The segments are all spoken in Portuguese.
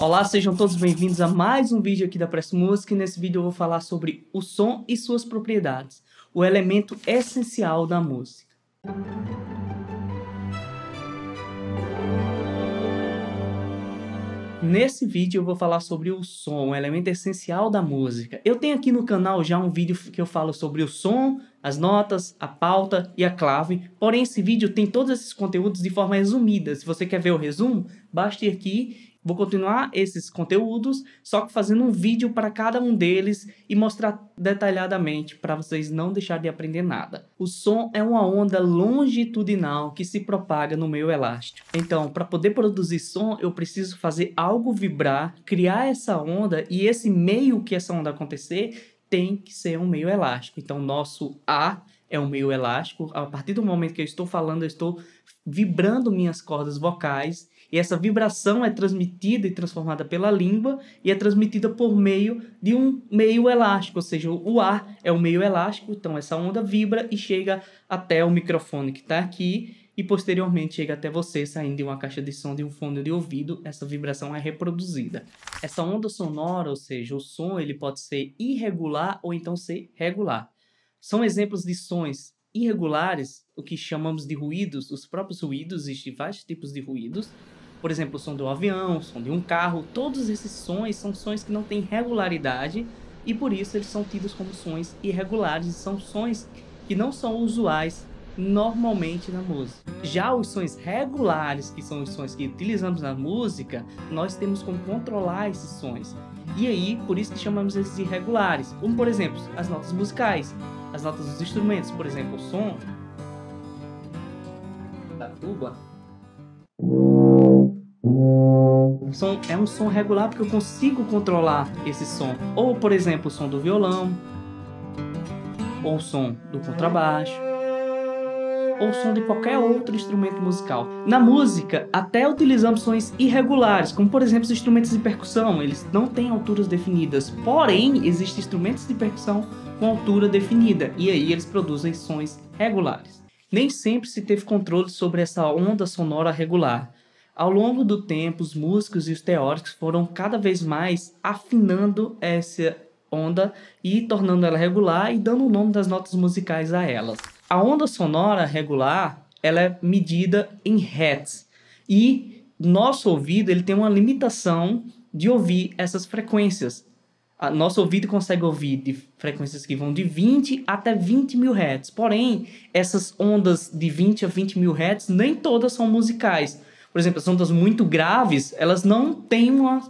Olá, sejam todos bem-vindos a mais um vídeo aqui da Press Music. Nesse vídeo eu vou falar sobre o som e suas propriedades, o elemento essencial da música. Nesse vídeo eu vou falar sobre o som, o elemento essencial da música. Eu tenho aqui no canal já um vídeo que eu falo sobre o som, as notas, a pauta e a clave. Porém, esse vídeo tem todos esses conteúdos de forma resumida. Se você quer ver o resumo, basta ir aqui Vou continuar esses conteúdos, só que fazendo um vídeo para cada um deles e mostrar detalhadamente para vocês não deixarem de aprender nada. O som é uma onda longitudinal que se propaga no meio elástico. Então, para poder produzir som, eu preciso fazer algo vibrar, criar essa onda e esse meio que essa onda acontecer tem que ser um meio elástico. Então, nosso A é um meio elástico. A partir do momento que eu estou falando, eu estou vibrando minhas cordas vocais e essa vibração é transmitida e transformada pela língua e é transmitida por meio de um meio elástico, ou seja, o ar é um meio elástico, então essa onda vibra e chega até o microfone que está aqui e posteriormente chega até você saindo de uma caixa de som de um fone de ouvido, essa vibração é reproduzida. Essa onda sonora, ou seja, o som, ele pode ser irregular ou então ser regular são exemplos de sons irregulares, o que chamamos de ruídos, os próprios ruídos, existem vários tipos de ruídos. Por exemplo, o som de um avião, o som de um carro, todos esses sons são sons que não têm regularidade e por isso eles são tidos como sons irregulares, são sons que não são usuais normalmente na música. Já os sons regulares, que são os sons que utilizamos na música, nós temos como controlar esses sons. E aí, por isso que chamamos esses irregulares, como por exemplo, as notas musicais as notas dos instrumentos, por exemplo, o som da tuba. Som, é um som regular porque eu consigo controlar esse som. Ou, por exemplo, o som do violão, ou o som do contrabaixo, ou o som de qualquer outro instrumento musical. Na música, até utilizamos sons irregulares, como por exemplo os instrumentos de percussão, eles não têm alturas definidas. Porém, existem instrumentos de percussão com altura definida, e aí eles produzem sons regulares. Nem sempre se teve controle sobre essa onda sonora regular. Ao longo do tempo, os músicos e os teóricos foram cada vez mais afinando essa onda e tornando ela regular e dando o nome das notas musicais a elas. A onda sonora regular ela é medida em hertz e nosso ouvido ele tem uma limitação de ouvir essas frequências a, nosso ouvido consegue ouvir de frequências que vão de 20 até 20 mil hertz. Porém, essas ondas de 20 a 20 mil hertz nem todas são musicais. Por exemplo, as ondas muito graves, elas não têm uma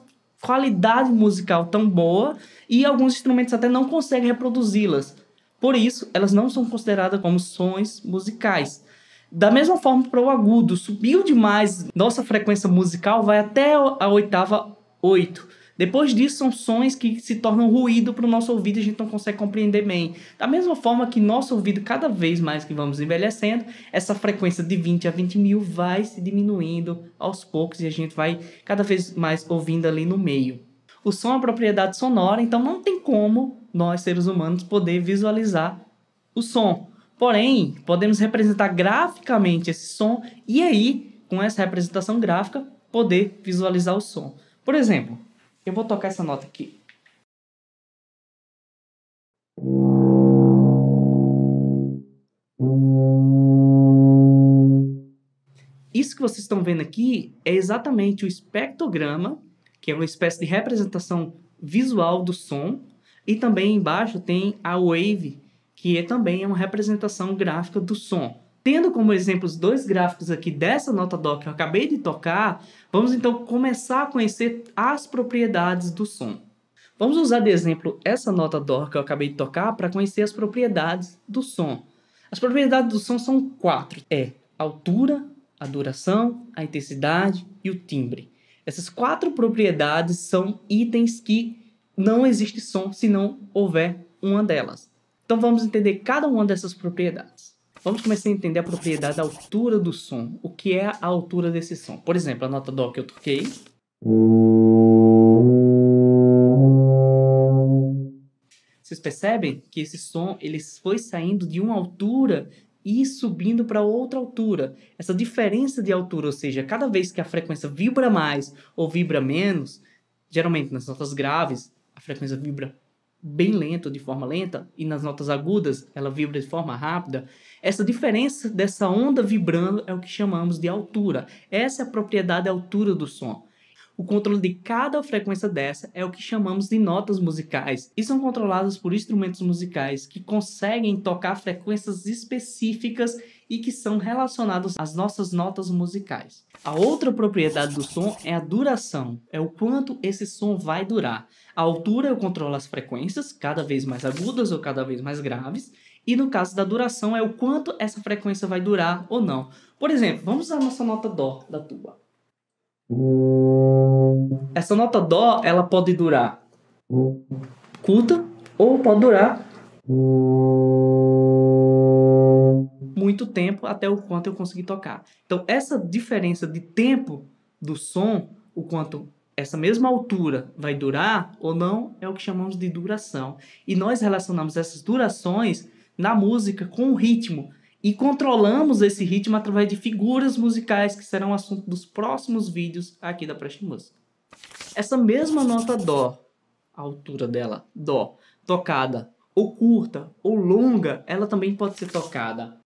qualidade musical tão boa e alguns instrumentos até não conseguem reproduzi-las. Por isso, elas não são consideradas como sons musicais. Da mesma forma, para o agudo, subiu demais, nossa frequência musical vai até a oitava 8. Depois disso, são sons que se tornam ruído para o nosso ouvido e a gente não consegue compreender bem. Da mesma forma que nosso ouvido, cada vez mais que vamos envelhecendo, essa frequência de 20 a 20 mil vai se diminuindo aos poucos e a gente vai cada vez mais ouvindo ali no meio. O som é uma propriedade sonora, então não tem como nós, seres humanos, poder visualizar o som. Porém, podemos representar graficamente esse som e aí, com essa representação gráfica, poder visualizar o som. Por exemplo, eu vou tocar essa nota aqui. Isso que vocês estão vendo aqui é exatamente o espectrograma, que é uma espécie de representação visual do som, e também embaixo tem a wave, que é também uma representação gráfica do som. Tendo como exemplo os dois gráficos aqui dessa nota dó que eu acabei de tocar, vamos então começar a conhecer as propriedades do som. Vamos usar de exemplo essa nota dó que eu acabei de tocar para conhecer as propriedades do som. As propriedades do som são quatro: é a altura, a duração, a intensidade e o timbre. Essas quatro propriedades são itens que não existe som se não houver uma delas. Então vamos entender cada uma dessas propriedades. Vamos começar a entender a propriedade da altura do som. O que é a altura desse som? Por exemplo, a nota Dó que eu toquei. Vocês percebem que esse som ele foi saindo de uma altura e subindo para outra altura. Essa diferença de altura, ou seja, cada vez que a frequência vibra mais ou vibra menos, geralmente nas notas graves, a frequência vibra bem lento, de forma lenta, e nas notas agudas ela vibra de forma rápida, essa diferença dessa onda vibrando é o que chamamos de altura. Essa é a propriedade altura do som. O controle de cada frequência dessa é o que chamamos de notas musicais e são controladas por instrumentos musicais que conseguem tocar frequências específicas e que são relacionados às nossas notas musicais. A outra propriedade do som é a duração, é o quanto esse som vai durar. A altura eu controlo as frequências, cada vez mais agudas ou cada vez mais graves, e no caso da duração é o quanto essa frequência vai durar ou não. Por exemplo, vamos usar a nossa nota dó da tuba. Essa nota dó, ela pode durar curta ou pode durar muito tempo até o quanto eu consegui tocar. Então, essa diferença de tempo do som, o quanto essa mesma altura vai durar ou não, é o que chamamos de duração. E nós relacionamos essas durações na música com o ritmo e controlamos esse ritmo através de figuras musicais que serão assunto dos próximos vídeos aqui da Preste Música. Essa mesma nota dó, a altura dela, dó, tocada ou curta, ou longa, ela também pode ser tocada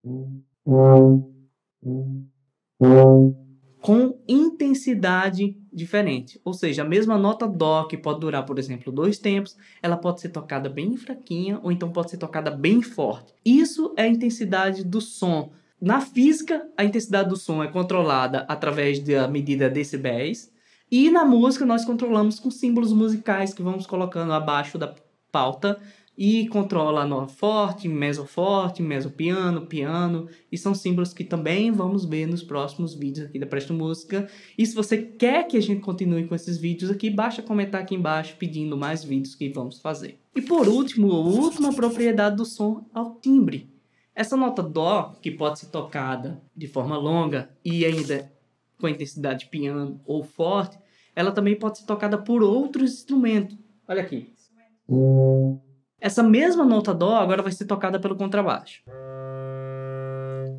com intensidade diferente. Ou seja, a mesma nota Dó, que pode durar, por exemplo, dois tempos, ela pode ser tocada bem fraquinha ou então pode ser tocada bem forte. Isso é a intensidade do som. Na física, a intensidade do som é controlada através da medida decibéis. E na música, nós controlamos com símbolos musicais que vamos colocando abaixo da pauta e controla nó forte, meso forte, meso piano, piano, e são símbolos que também vamos ver nos próximos vídeos aqui da Presto Música. E se você quer que a gente continue com esses vídeos aqui, basta comentar aqui embaixo pedindo mais vídeos que vamos fazer. E por último, a última propriedade do som é o timbre. Essa nota dó, que pode ser tocada de forma longa e ainda com intensidade piano ou forte, ela também pode ser tocada por outros instrumentos. Olha aqui. Essa mesma nota dó agora vai ser tocada pelo contrabaixo.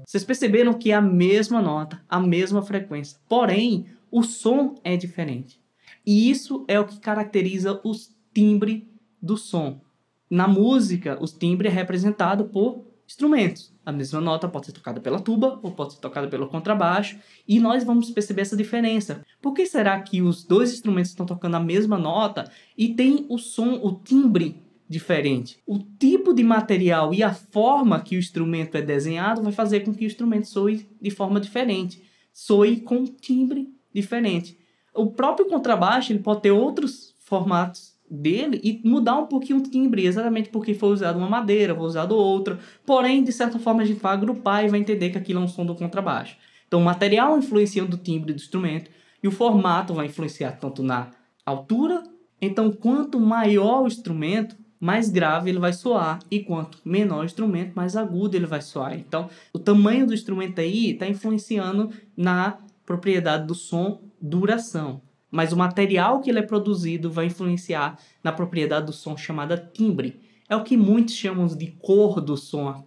Vocês perceberam que é a mesma nota, a mesma frequência, porém o som é diferente. E isso é o que caracteriza os timbre do som. Na música, os timbre é representado por instrumentos. A mesma nota pode ser tocada pela tuba ou pode ser tocada pelo contrabaixo, e nós vamos perceber essa diferença. Por que será que os dois instrumentos estão tocando a mesma nota e tem o som, o timbre diferente. O tipo de material e a forma que o instrumento é desenhado vai fazer com que o instrumento soe de forma diferente, soe com um timbre diferente. O próprio contrabaixo ele pode ter outros formatos dele e mudar um pouquinho o timbre, exatamente porque foi usado uma madeira, foi usado outra. Porém, de certa forma, a gente vai agrupar e vai entender que aquilo é um som do contrabaixo. Então, o material influenciando o timbre do instrumento e o formato vai influenciar tanto na altura. Então, quanto maior o instrumento, mais grave ele vai soar e quanto menor o instrumento, mais agudo ele vai soar. Então, o tamanho do instrumento aí está influenciando na propriedade do som, duração. Mas o material que ele é produzido vai influenciar na propriedade do som chamada timbre. É o que muitos chamam de cor do som.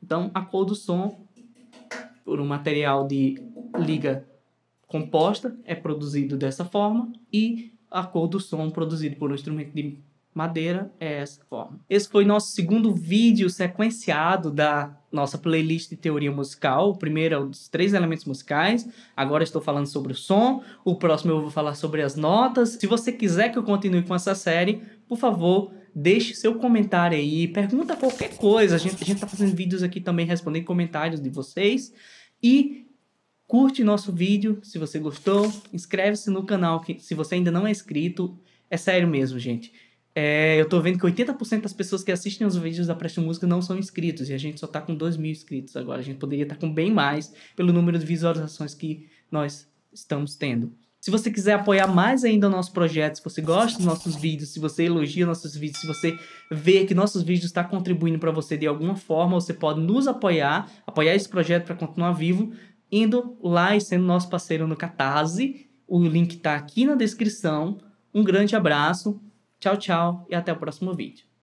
Então, a cor do som, por um material de liga composta, é produzido dessa forma, e a cor do som produzido por um instrumento de Madeira é essa forma. Esse foi nosso segundo vídeo sequenciado da nossa playlist de teoria musical. O primeiro é os três elementos musicais. Agora estou falando sobre o som. O próximo eu vou falar sobre as notas. Se você quiser que eu continue com essa série, por favor, deixe seu comentário aí. Pergunta qualquer coisa. A gente, a gente tá fazendo vídeos aqui também respondendo comentários de vocês. E curte nosso vídeo se você gostou. Inscreve-se no canal se você ainda não é inscrito. É sério mesmo, gente. É, eu tô vendo que 80% das pessoas que assistem os vídeos da Presto Música não são inscritos, e a gente só tá com 2 mil inscritos agora. A gente poderia estar tá com bem mais pelo número de visualizações que nós estamos tendo. Se você quiser apoiar mais ainda o nosso projeto, se você gosta dos nossos vídeos, se você elogia nossos vídeos, se você vê que nossos vídeos estão tá contribuindo para você de alguma forma, você pode nos apoiar, apoiar esse projeto para continuar vivo, indo lá e sendo nosso parceiro no Catarse. O link está aqui na descrição. Um grande abraço Tchau, tchau e até o próximo vídeo.